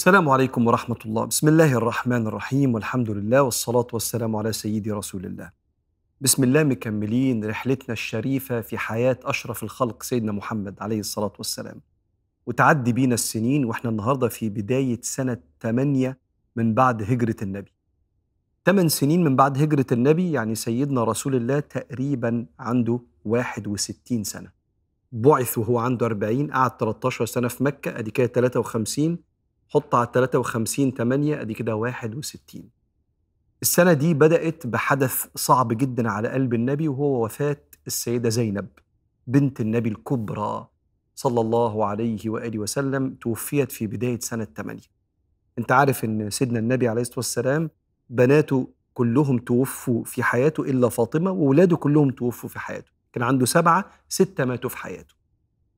السلام عليكم ورحمة الله بسم الله الرحمن الرحيم والحمد لله والصلاة والسلام على سيدي رسول الله بسم الله مكملين رحلتنا الشريفة في حياة أشرف الخلق سيدنا محمد عليه الصلاة والسلام وتعدي بينا السنين وإحنا النهاردة في بداية سنة 8 من بعد هجرة النبي 8 سنين من بعد هجرة النبي يعني سيدنا رسول الله تقريبا عنده 61 سنة بعث وهو عنده 40 قعد 13 سنة في مكة أدي كده 53 حط على 53 8 ادي كده 61 السنة دي بدأت بحدث صعب جدا على قلب النبي وهو وفاة السيدة زينب بنت النبي الكبرى صلى الله عليه وآله وسلم توفيت في بداية سنة 8 انت عارف ان سيدنا النبي عليه الصلاة والسلام بناته كلهم توفوا في حياته إلا فاطمة وولاده كلهم توفوا في حياته كان عنده سبعة ستة ماتوا في حياته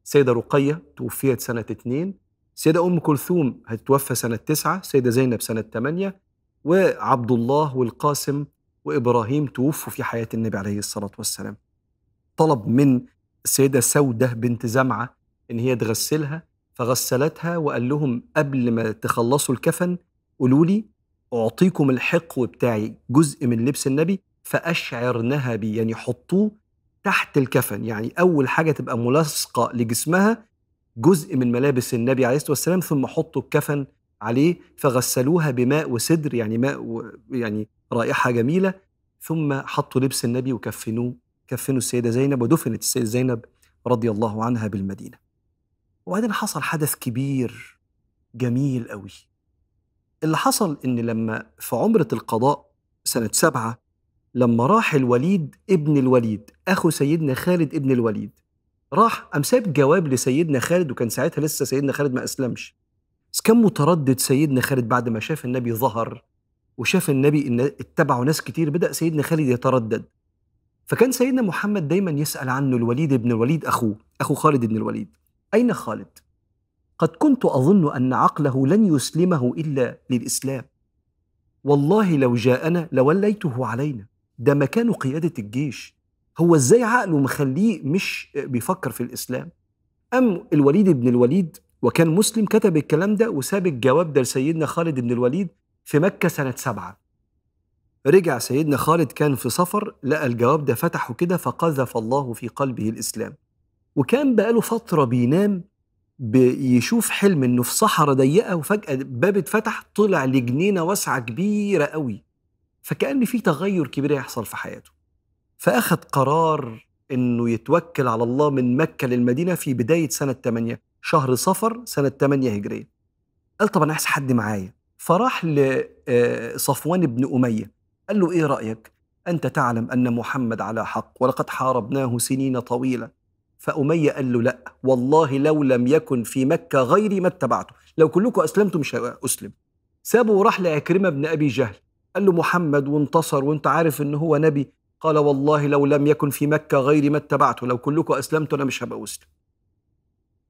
السيدة رقية توفيت سنة 2 السيدة أم كلثوم هتتوفى سنة تسعة السيدة زينب سنة تمانية وعبد الله والقاسم وإبراهيم توفوا في حياة النبي عليه الصلاة والسلام طلب من السيدة سودة بنت زمعة إن هي تغسلها فغسلتها وقال لهم قبل ما تخلصوا الكفن قولوا لي أعطيكم الحقو بتاعي جزء من لبس النبي فأشعرنها بي يعني حطوه تحت الكفن يعني أول حاجة تبقى ملاصقة لجسمها جزء من ملابس النبي عليه الصلاه والسلام ثم حطوا الكفن عليه فغسلوها بماء وسدر يعني ماء يعني رائحه جميله ثم حطوا لبس النبي وكفنوه كفنوا السيده زينب ودفنت السيده زينب رضي الله عنها بالمدينه. وبعدين حصل حدث كبير جميل قوي. اللي حصل ان لما في عمره القضاء سنه سبعه لما راح الوليد ابن الوليد اخو سيدنا خالد ابن الوليد راح قام سايب جواب لسيدنا خالد وكان ساعتها لسه سيدنا خالد ما اسلمش بس كان متردد سيدنا خالد بعد ما شاف النبي ظهر وشاف النبي ان اتبعه ناس كتير بدا سيدنا خالد يتردد فكان سيدنا محمد دايما يسال عنه الوليد بن الوليد اخوه اخو خالد بن الوليد اين خالد قد كنت اظن ان عقله لن يسلمه الا للاسلام والله لو جاءنا لوليته علينا ده مكان قياده الجيش هو ازاي عقله مخليه مش بيفكر في الاسلام ام الوليد بن الوليد وكان مسلم كتب الكلام ده وساب الجواب ده لسيدنا خالد بن الوليد في مكه سنه سبعه رجع سيدنا خالد كان في سفر لقى الجواب ده فتحه كده فقذف الله في قلبه الاسلام وكان بقاله فتره بينام بيشوف حلم انه في صحراء ضيقه وفجاه باب اتفتح طلع لجنينه واسعه كبيره قوي فكان في تغير كبير هيحصل في حياته فأخذ قرار أنه يتوكل على الله من مكة للمدينة في بداية سنة 8 شهر صفر سنة 8 هجرية قال طب أنا عايز حد معايا فراح لصفوان آه، بن أمية قال له إيه رأيك أنت تعلم أن محمد على حق ولقد حاربناه سنين طويلة فأمية قال له لا والله لو لم يكن في مكة غيري ما اتبعته لو كلكم أسلمتم مش أسلم سابه وراح لعكرمة بن أبي جهل قال له محمد وانتصر وانت عارف ان هو نبي قال والله لو لم يكن في مكة غيري ما اتبعته لو كلكم أسلمتوا أنا مش هبقى أسلم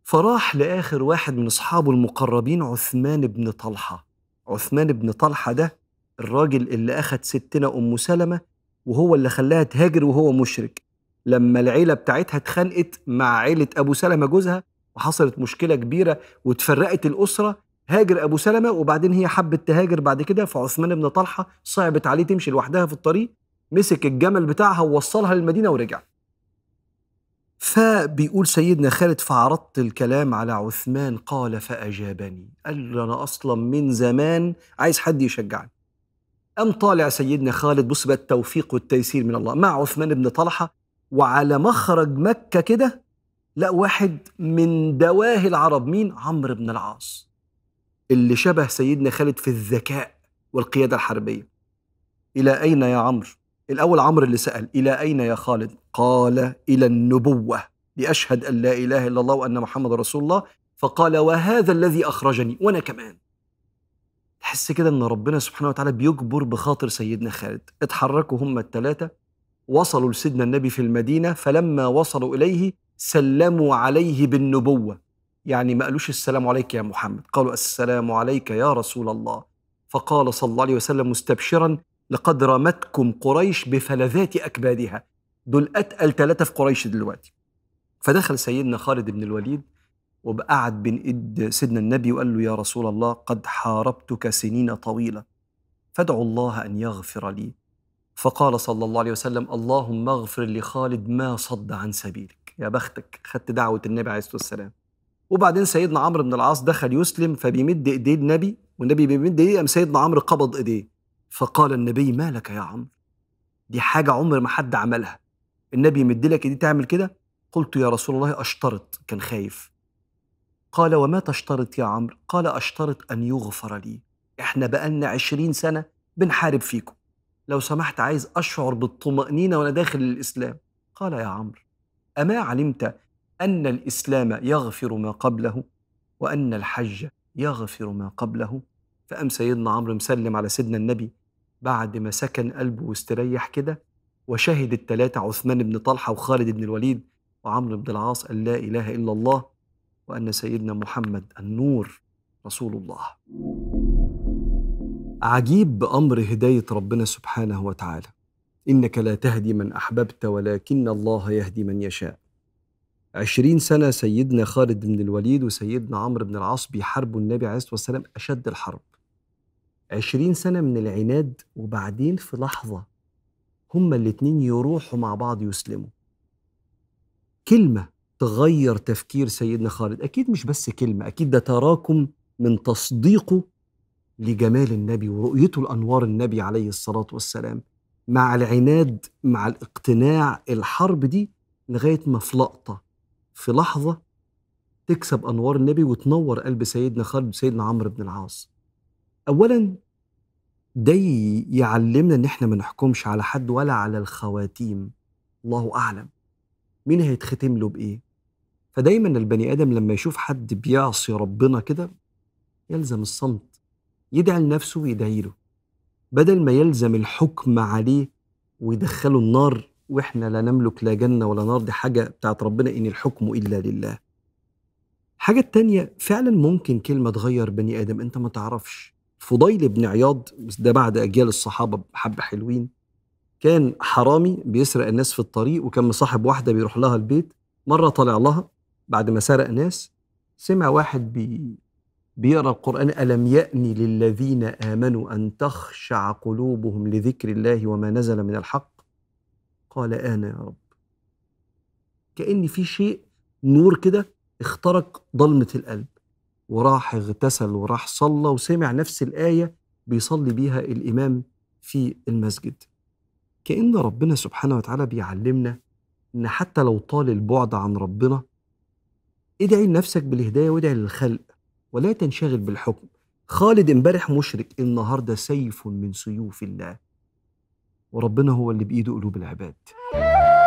فراح لآخر واحد من أصحابه المقربين عثمان بن طلحة عثمان بن طلحة ده الراجل اللي أخد ستنا أم سلمة وهو اللي خلاها تهاجر وهو مشرك لما العيلة بتاعتها اتخانقت مع عيلة أبو سلمة جوزها وحصلت مشكلة كبيرة وتفرقت الأسرة هاجر أبو سلمة وبعدين هي حبت تهاجر بعد كده فعثمان بن طلحة صعبت عليه تمشي لوحدها في الطريق مسك الجمل بتاعها ووصلها للمدينه ورجع فبيقول سيدنا خالد فعرضت الكلام على عثمان قال فأجابني قال له أنا أصلا من زمان عايز حد يشجعني قام طالع سيدنا خالد بص بقى التوفيق والتيسير من الله مع عثمان بن طلحة وعلى مخرج مكة كده لا واحد من دواهي العرب مين عمرو بن العاص اللي شبه سيدنا خالد في الذكاء والقيادة الحربية إلى أين يا عمرو الأول عمرو اللي سأل إلى أين يا خالد قال إلى النبوة لأشهد أن لا إله إلا الله وأن محمد رسول الله فقال وهذا الذي أخرجني وأنا كمان تحس كده ان ربنا سبحانه وتعالى بيجبر بخاطر سيدنا خالد اتحركوا هم الثلاثه وصلوا لسيدنا النبي في المدينه فلما وصلوا اليه سلموا عليه بالنبوه يعني ما قالوش السلام عليك يا محمد قالوا السلام عليك يا رسول الله فقال صلى الله عليه وسلم مستبشرا لقد رمتكم قريش بفلذات أكبادها دول أتقل ثلاثة في قريش دلوقتي فدخل سيدنا خالد بن الوليد وبقعد بين ايد سيدنا النبي وقال له يا رسول الله قد حاربتك سنين طويله فادعو الله ان يغفر لي فقال صلى الله عليه وسلم اللهم اغفر لخالد ما صد عن سبيلك يا بختك خدت دعوه النبي عليه الصلاه والسلام وبعدين سيدنا عمرو بن العاص دخل يسلم فبيمد ايديه النبي والنبي بيمد ايديه قام سيدنا عمرو قبض ايديه فقال النبي ما لك يا عمرو دي حاجة عمر ما حد عملها النبي مديلك دي إيه تعمل كده قلت يا رسول الله أشترط كان خايف قال وما تشترط يا عمرو قال أشترط أن يغفر لي إحنا بقالنا عشرين سنة بنحارب فيكم لو سمحت عايز أشعر بالطمأنينة وأنا داخل الإسلام قال يا عمرو أما علمت أن الإسلام يغفر ما قبله وأن الحج يغفر ما قبله فقام سيدنا عمرو مسلم على سيدنا النبي بعد ما سكن قلبه واستريح كده وشهد التلاتة عثمان بن طلحة وخالد بن الوليد وعمرو بن العاص أن لا إله إلا الله وأن سيدنا محمد النور رسول الله عجيب بأمر هداية ربنا سبحانه وتعالى إنك لا تهدي من أحببت ولكن الله يهدي من يشاء عشرين سنة سيدنا خالد بن الوليد وسيدنا عمرو بن العاص بيحاربوا النبي عليه الصلاة والسلام أشد الحرب 20 سنة من العناد وبعدين في لحظة هما الاتنين يروحوا مع بعض يسلموا كلمة تغير تفكير سيدنا خالد أكيد مش بس كلمة أكيد ده تراكم من تصديقه لجمال النبي ورؤيته لأنوار النبي عليه الصلاة والسلام مع العناد مع الاقتناع الحرب دي لغاية ما في لقطة في لحظة تكسب أنوار النبي وتنور قلب سيدنا خالد سيدنا عمرو بن العاص اولا ده يعلمنا ان احنا ما نحكمش على حد ولا على الخواتيم الله اعلم مين هيتختم له بايه فدايما البني ادم لما يشوف حد بيعصي ربنا كده يلزم الصمت يدعي لنفسه ويدعي له بدل ما يلزم الحكم عليه ويدخله النار واحنا لا نملك لا جنه ولا نار دي حاجه بتاعت ربنا ان الحكم الا لله الحاجه التانيه فعلا ممكن كلمه تغير بني ادم انت ما تعرفش فضيل بن عياض ده بعد اجيال الصحابه بحبه حلوين كان حرامي بيسرق الناس في الطريق وكان مصاحب واحده بيروح لها البيت مره طالع لها بعد ما سرق ناس سمع واحد بي بيقرا القران الم يأن للذين امنوا ان تخشع قلوبهم لذكر الله وما نزل من الحق قال انا يا رب كان في شيء نور كده اخترق ضلمه القلب وراح اغتسل وراح صلى وسمع نفس الآية بيصلي بيها الإمام في المسجد كأن ربنا سبحانه وتعالى بيعلمنا إن حتى لو طال البعد عن ربنا ادعي لنفسك بالهداية وادعي للخلق ولا تنشغل بالحكم خالد امبارح مشرك النهاردة سيف من سيوف الله وربنا هو اللي بإيده قلوب العباد